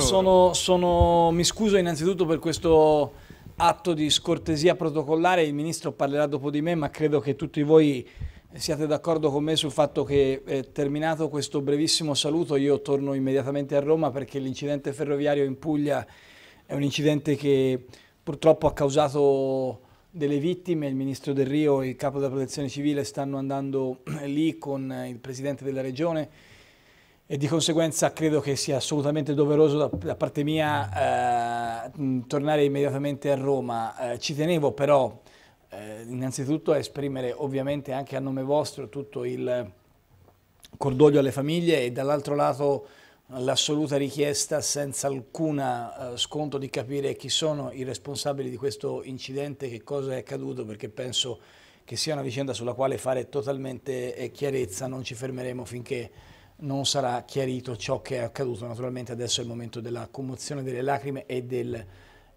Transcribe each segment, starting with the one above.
Sono, sono, mi scuso innanzitutto per questo atto di scortesia protocollare, il Ministro parlerà dopo di me, ma credo che tutti voi siate d'accordo con me sul fatto che eh, terminato questo brevissimo saluto io torno immediatamente a Roma perché l'incidente ferroviario in Puglia è un incidente che purtroppo ha causato delle vittime, il Ministro Del Rio e il Capo della Protezione Civile stanno andando eh, lì con eh, il Presidente della Regione e di conseguenza credo che sia assolutamente doveroso da, da parte mia eh, tornare immediatamente a Roma. Eh, ci tenevo però eh, innanzitutto a esprimere ovviamente anche a nome vostro tutto il cordoglio alle famiglie e dall'altro lato l'assoluta richiesta senza alcuna eh, sconto di capire chi sono i responsabili di questo incidente, che cosa è accaduto, perché penso che sia una vicenda sulla quale fare totalmente eh, chiarezza, non ci fermeremo finché non sarà chiarito ciò che è accaduto. Naturalmente adesso è il momento della commozione delle lacrime e del...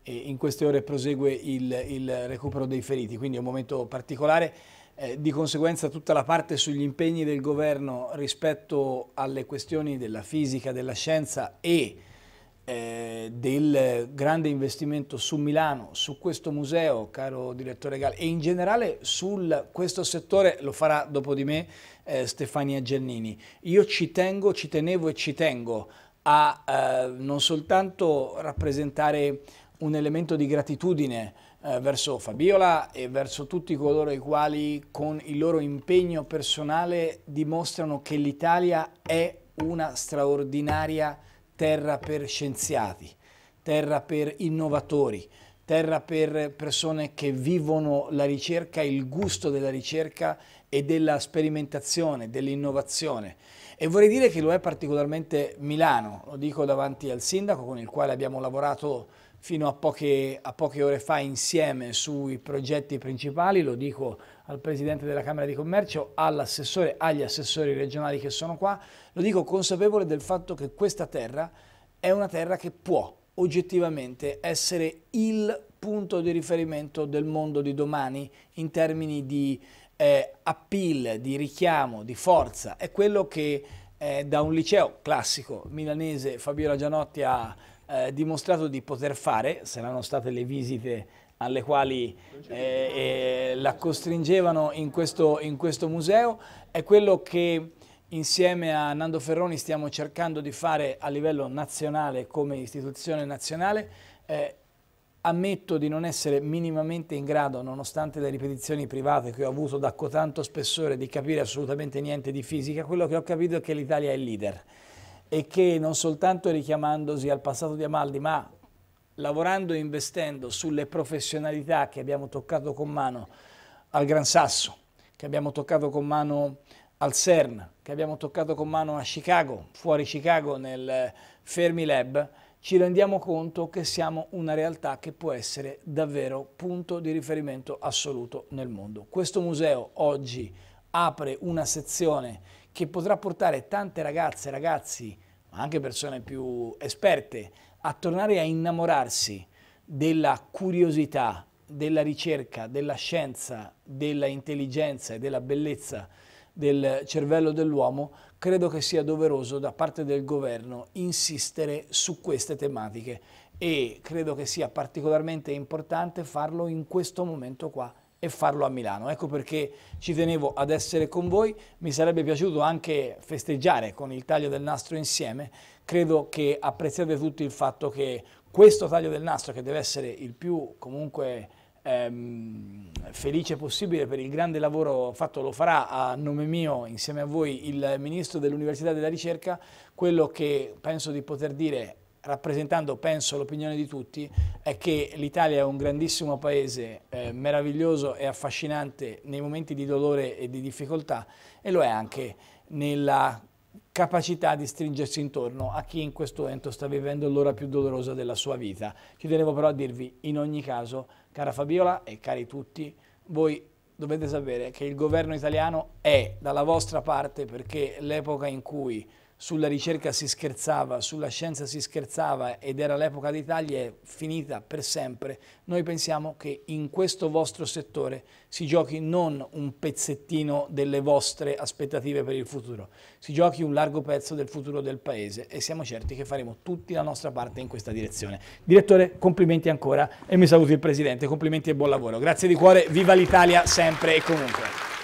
E in queste ore prosegue il, il, recupero dei feriti, quindi è un momento particolare. Eh, di conseguenza tutta la parte sugli impegni del governo rispetto alle questioni della fisica, della scienza e eh, del grande investimento su Milano, su questo museo, caro direttore Gal, e in generale su questo settore, lo farà dopo di me eh, Stefania Giannini. Io ci tengo, ci tenevo e ci tengo a eh, non soltanto rappresentare un elemento di gratitudine eh, verso Fabiola e verso tutti coloro i quali con il loro impegno personale dimostrano che l'Italia è una straordinaria città terra per scienziati, terra per innovatori, terra per persone che vivono la ricerca, il gusto della ricerca e della sperimentazione, dell'innovazione. E vorrei dire che lo è particolarmente Milano, lo dico davanti al sindaco con il quale abbiamo lavorato fino a poche, a poche ore fa insieme sui progetti principali, lo dico al Presidente della Camera di Commercio, all'assessore, agli assessori regionali che sono qua, lo dico consapevole del fatto che questa terra è una terra che può oggettivamente essere il punto di riferimento del mondo di domani in termini di eh, appeal, di richiamo, di forza. È quello che eh, da un liceo classico milanese Fabiola Gianotti ha eh, dimostrato di poter fare, saranno state le visite alle quali eh, eh, la costringevano in questo, in questo museo, è quello che insieme a Nando Ferroni stiamo cercando di fare a livello nazionale come istituzione nazionale. Eh, ammetto di non essere minimamente in grado, nonostante le ripetizioni private che ho avuto da cotanto spessore, di capire assolutamente niente di fisica, quello che ho capito è che l'Italia è il leader e che non soltanto richiamandosi al passato di Amaldi, ma lavorando e investendo sulle professionalità che abbiamo toccato con mano al Gran Sasso, che abbiamo toccato con mano al CERN, che abbiamo toccato con mano a Chicago, fuori Chicago nel eh, Fermi Lab, ci rendiamo conto che siamo una realtà che può essere davvero punto di riferimento assoluto nel mondo. Questo museo oggi apre una sezione che potrà portare tante ragazze, e ragazzi, ma anche persone più esperte, a tornare a innamorarsi della curiosità, della ricerca, della scienza, della intelligenza e della bellezza del cervello dell'uomo, credo che sia doveroso da parte del governo insistere su queste tematiche e credo che sia particolarmente importante farlo in questo momento qua e farlo a Milano. Ecco perché ci tenevo ad essere con voi, mi sarebbe piaciuto anche festeggiare con il taglio del nastro insieme, credo che apprezziate tutti il fatto che questo taglio del nastro, che deve essere il più comunque ehm, felice possibile per il grande lavoro fatto, lo farà a nome mio insieme a voi il Ministro dell'Università della Ricerca, quello che penso di poter dire rappresentando penso l'opinione di tutti, è che l'Italia è un grandissimo paese, eh, meraviglioso e affascinante nei momenti di dolore e di difficoltà e lo è anche nella capacità di stringersi intorno a chi in questo momento sta vivendo l'ora più dolorosa della sua vita. Ci tenevo però a dirvi, in ogni caso, cara Fabiola e cari tutti, voi dovete sapere che il governo italiano è dalla vostra parte perché l'epoca in cui sulla ricerca si scherzava, sulla scienza si scherzava ed era l'epoca d'Italia è finita per sempre, noi pensiamo che in questo vostro settore si giochi non un pezzettino delle vostre aspettative per il futuro, si giochi un largo pezzo del futuro del Paese e siamo certi che faremo tutti la nostra parte in questa direzione. Direttore, complimenti ancora e mi saluti il Presidente, complimenti e buon lavoro. Grazie di cuore, viva l'Italia sempre e comunque.